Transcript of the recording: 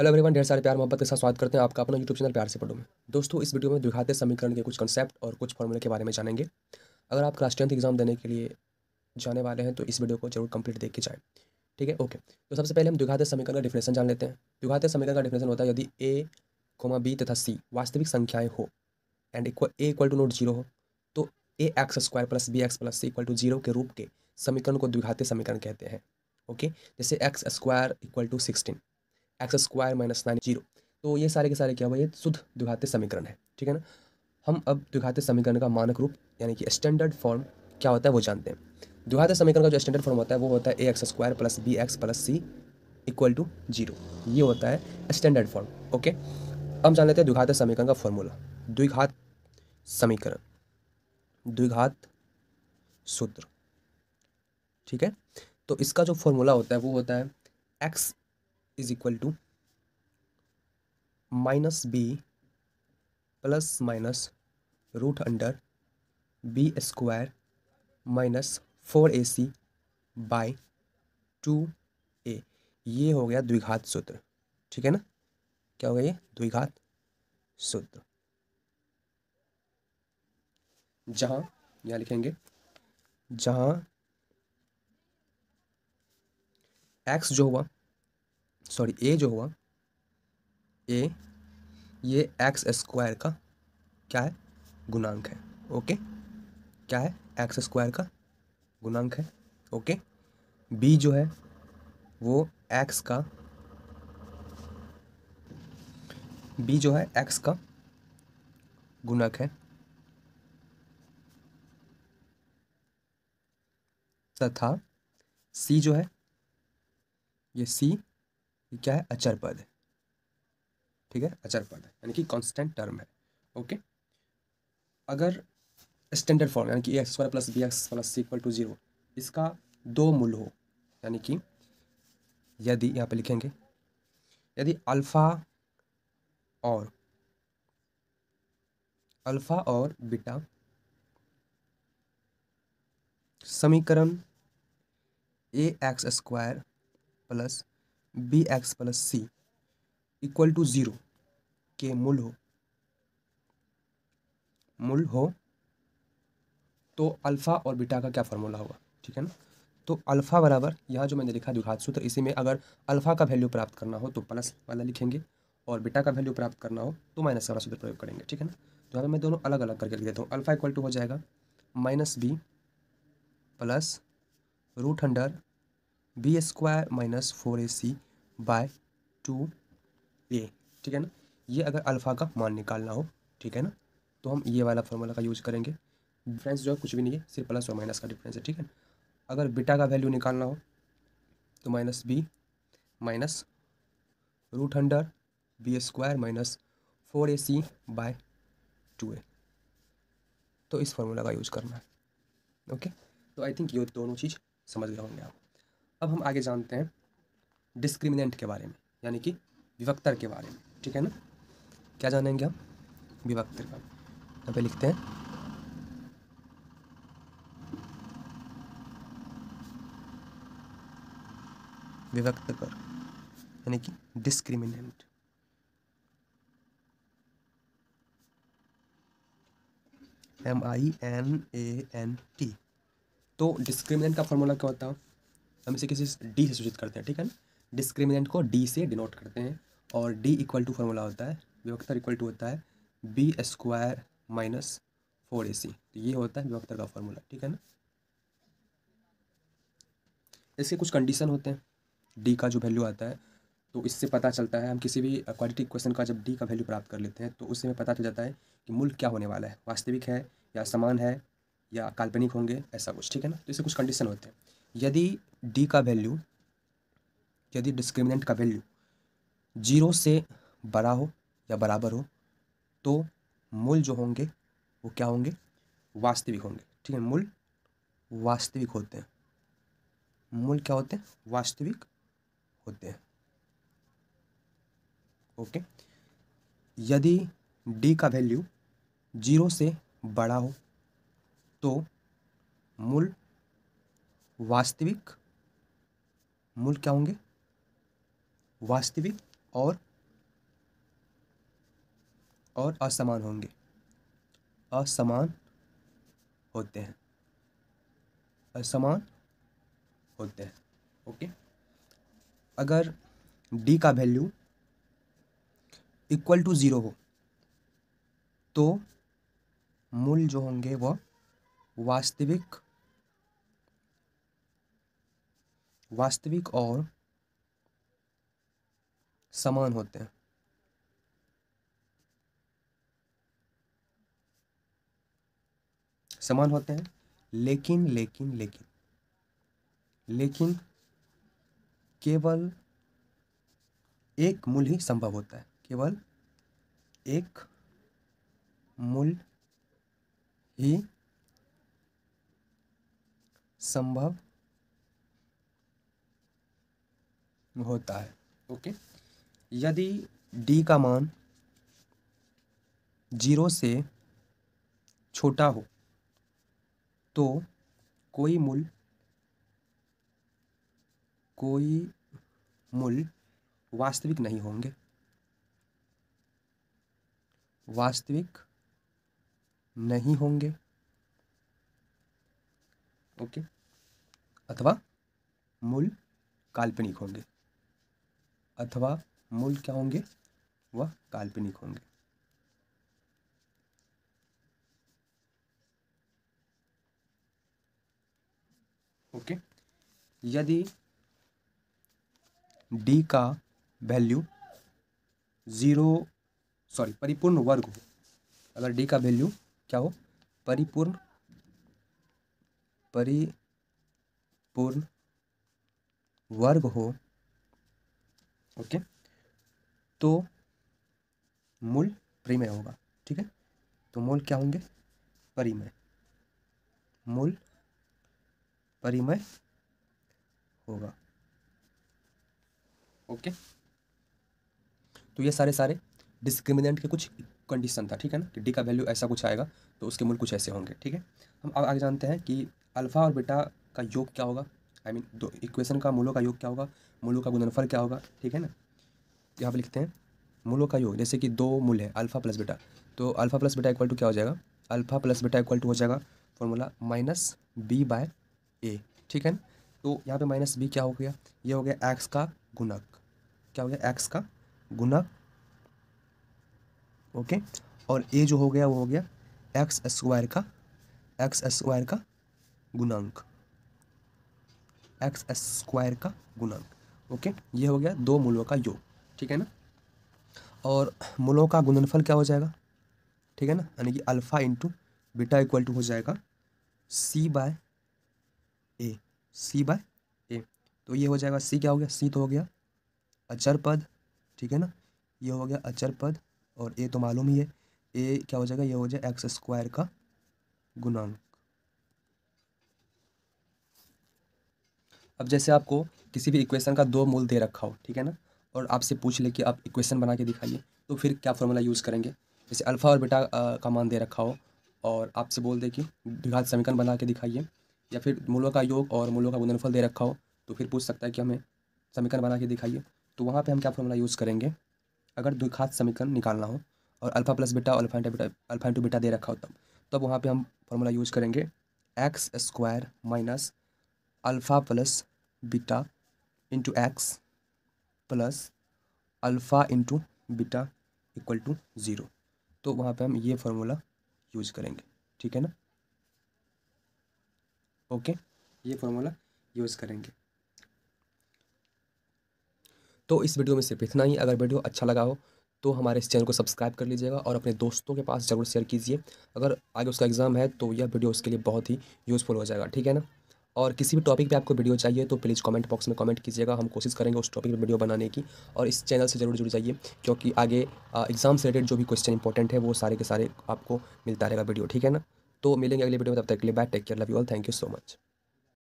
hello everyone ढेर सारे प्यार मोहब्बत के साथ स्वागत करते हैं आपका अपना यूट्यूब चैनल प्यार से पढ़ो में दोस्तों इस वीडियो में द्विघाते समीकरण के कुछ कॉन्सेप्ट और कुछ फॉर्मूले के बारे में जानेंगे अगर आप क्लास टेंथ एग्जाम देने के लिए जाने वाले हैं तो इस वीडियो को जरूर कंप्लीट देख के जाए ठीक है ओके तो सबसे पहले हम द्विघाते समीकरण का डिफिनेशन जान लेते हैं द्विघाते समीकरण का डिफिनेशन होता है यदि ए कोमा बी तथा सी वास्तविक संख्याएँ हो and equal a equal to not zero हो तो a x square plus b x plus c equal to zero के रूप के समीकरण को द्विघाते समीकरण कहते हैं ओके जैसे x square equal to sixteen x square minus nine zero तो ये सारे के सारे क्या हुआ ये शुद्ध द्विघाते समीकरण है ठीक है ना हम अब द्विघाते समीकरण का मानक रूप यानी कि स्टैंडर्ड फॉर्म क्या होता है वो जानते हैं द्विघाते समीकरण का जो स्टैंडर्ड फॉर्म होता है वो होता है a x square plus b x plus c equal to zero ये होता है स्टैंडर्ड फॉर्म ओके अब जान लेते हैं द्विघात समीकरण का फॉर्मूला द्विघात समीकरण द्विघात सूत्र ठीक है तो इसका जो फॉर्मूला होता है वो होता है x is equal to minus b plus minus root under b square minus four a c by two a ये हो गया द्विघात सूत्र ठीक है ना क्या हो गया ये द्विघात सूत्र जहाँ यहाँ लिखेंगे जहाँ एक्स जो हुआ सॉरी ए जो हुआ ए ये एक्स स्क्वायर का क्या है गुणांक है ओके क्या है एक्स स्क्वायर का गुणांक है ओके बी जो है वो एक्स का बी जो है एक्स का गुणक है तथा सी जो है ये सी क्या है अचर पद है ठीक है अचर पद यानी कि कांस्टेंट टर्म है ओके अगर स्टैंडर्ड फॉर्म यानी कि a x square plus b x plus c equal to zero इसका दो मूल हो यानी कि यदि यहाँ पे लिखेंगे यदि अल्फ़ा और अल्फ़ा और बीटा समीकरण a x square plus b x plus c equal to zero के मूल हो मूल हो तो अल्फ़ा और बीटा का क्या फार्मूला होगा ठीक है ना तो अल्फ़ा बराबर यहाँ जो मैंने लिखा द्विघात सूत्र इसी में अगर अल्फ़ा का वैल्यू प्राप्त करना हो तो प्लस वाला लिखेंगे और बीटा का वैल्यू प्राप्त करना हो तो माइनस वाला सूत्र प्रयोग करेंगे ठीक है ना तो यहाँ पर मैं दोनों अलग अलग करके लिख देता हूँ अल्फ़ा इक्वल टू हो जाएगा minus b plus root under b square minus four a c by two a ठीक है ना ये अगर अल्फ़ा का मान निकालना हो ठीक है ना तो हम ये वाला फॉर्मूला का यूज़ करेंगे डिफरेंस जो है कुछ भी नहीं है सिर्फ प्लस और माइनस का डिफरेंस है ठीक है ना अगर बीटा का वैल्यू निकालना हो तो minus b minus root under b square minus four a c by two a तो इस फार्मूला का यूज़ करना है ओके तो आई थिंक ये दोनों चीज़ समझ गए होंगे आप अब हम आगे जानते हैं डिस्क्रिमिनेंट के बारे में यानी कि विवक्तर के बारे में ठीक है ना क्या जानेंगे हम विवक्तर का यहाँ पे लिखते हैं विभक्त कर यानी कि discriminant M I N A N T तो डिस्क्रिमिनेंट का फॉर्मूला क्या होता है हम इसे किसी डी से सूचित करते हैं ठीक है ना डिस्क्रिमिनेंट को डी से डिनोट करते हैं और डी इक्वल टू फार्मूला होता है विभक्तर इक्वल टू होता है b square minus four a c तो ये होता है विभक्तर का फार्मूला ठीक है ना इसके कुछ कंडीशन होते हैं डी का जो वैल्यू आता है तो इससे पता चलता है हम किसी भी क्वालिटी क्वेश्चन का जब डी का वैल्यू प्राप्त कर लेते हैं तो उससे हमें पता चल जाता है कि मूल क्या होने वाला है वास्तविक है या समान है या काल्पनिक होंगे ऐसा कुछ ठीक है ना तो इससे कुछ कंडीशन होते हैं यदि डी का वैल्यू यदि डिस्क्रिमिनेंट का वैल्यू जीरो से बड़ा हो या बराबर हो तो मूल जो होंगे वो क्या होंगे वास्तविक होंगे ठीक है मूल वास्तविक होते हैं मूल क्या होते हैं वास्तविक होते हैं ओके यदि डी का वैल्यू जीरो से बड़ा हो तो मूल वास्तविक मूल क्या होंगे वास्तविक और और असमान होंगे असमान होते हैं असमान होते हैं ओके अगर डी का वैल्यू इक्वल टू ज़ीरो हो तो मूल जो होंगे वह वास्तविक वास्तविक और समान होते हैं समान होते हैं लेकिन लेकिन लेकिन लेकिन केवल एक मूल ही संभव होता है केवल एक मूल ही संभव होता है ओके यदि डी का मान जीरो से छोटा हो तो कोई मूल कोई मूल वास्तविक नहीं होंगे वास्तविक नहीं होंगे ओके अथवा मूल काल्पनिक होंगे अथवा मूल क्या होंगे वह काल्पनिक होंगे ओके यदि डी का वैल्यू ज़ीरो सॉरी परिपूर्ण वर्ग हो अगर डी का वैल्यू क्या हो परिपूर्ण परिपूर्ण वर्ग हो ओके तो मूल परिमय होगा ठीक है तो मूल क्या होंगे परिमय मूल परिमय होगा ओके तो ये सारे सारे डिस्क्रिमिनेंट के कुछ कंडीशन था ठीक है ना कि डी का वैल्यू ऐसा कुछ आएगा तो उसके मूल कुछ ऐसे होंगे ठीक है हम आगे जानते हैं कि अल्फ़ा और बेटा का योग क्या होगा आई मीन दो इक्वेशन का मूलों का योग क्या होगा मूलों का गुणनफल क्या होगा ठीक है ना यहाँ पर लिखते हैं मूलों का योग जैसे कि दो मूल है अल्फ़ा प्लस बेटा तो alpha plus beta equal to क्या हो जाएगा alpha plus beta equal to हो जाएगा formula minus b by a ठीक है ना तो यहाँ पे माइनस बी क्या हो गया ये हो गया एक्स का गुणक क्या हो गया एक्स का गुणक ओके और ए जो हो गया वो हो गया एक्स स्क्वायर का एक्स स्क्वायर का गुणांक एक्स एस स्क्वायर का गुणांक ओके ये हो गया दो मूलों का योग ठीक है ना और मूलों का गुणनफल क्या हो जाएगा ठीक है ना यानी कि alpha into beta equal to हो जाएगा सी बाय ए सी बाय ए तो ये हो जाएगा सी क्या हो गया सी तो हो गया अचर पद ठीक है ना ये हो गया अचर पद और ए तो मालूम ही है ए क्या हो जाएगा ये हो जाएगा एक्स स्क्वायर का गुणांक अब जैसे आपको किसी भी इक्वेशन का दो मूल दे रखा हो ठीक है ना और आपसे पूछ ले कि आप इक्वेशन बना के दिखाइए तो फिर क्या फॉर्मूला यूज़ करेंगे जैसे अल्फ़ा और बेटा का मान दे रखा हो और आपसे बोल दे कि द्विघात समीकरण बना के दिखाइए या फिर मूलों का योग और मूलों का गुणनफल दे रखा हो तो फिर पूछ सकता है कि हमें समीकरण बना के दिखाइए तो वहाँ पर हम क्या फॉर्मूला यूज़ करेंगे अगर द्विघात समीकरण निकालना हो और अल्फ़ा प्लस बेटा और alpha into beta alpha into beta दे रखा हो तब तब वहाँ पर हम फॉर्मूला यूज़ करेंगे x square minus alpha plus beta into x plus alpha into beta equal to zero तो वहाँ पे हम ये फार्मूला यूज़ करेंगे ठीक है ना ओके ये फार्मूला यूज़ करेंगे तो इस वीडियो में सिर्फ इतना ही अगर वीडियो अच्छा लगा हो तो हमारे इस चैनल को सब्सक्राइब कर लीजिएगा और अपने दोस्तों के पास ज़रूर शेयर कीजिए अगर आगे उसका एग्ज़ाम है तो यह वीडियो उसके लिए बहुत ही यूज़फुल हो जाएगा ठीक है ना और किसी भी टॉपिक पे आपको वीडियो चाहिए तो प्लीज़ कमेंट बॉक्स में कमेंट कीजिएगा हम कोशिश करेंगे उस टॉपिक पे वीडियो बनाने की और इस चैनल से ज़रूर जुड़ जाइए क्योंकि आगे एग्ज़ाम से रिलेटेड जो भी क्वेश्चन इंपॉर्टेंट है वो सारे के सारे आपको मिलता रहेगा वीडियो ठीक है ना तो मिलेंगे अगले वीडियो में तब तक के लिए bye take care love you all thank you so much